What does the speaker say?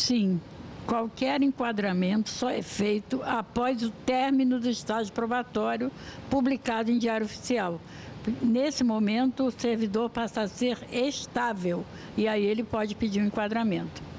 sim, qualquer enquadramento só é feito após o término do estágio probatório publicado em Diário Oficial. Nesse momento, o servidor passa a ser estável e aí ele pode pedir um enquadramento.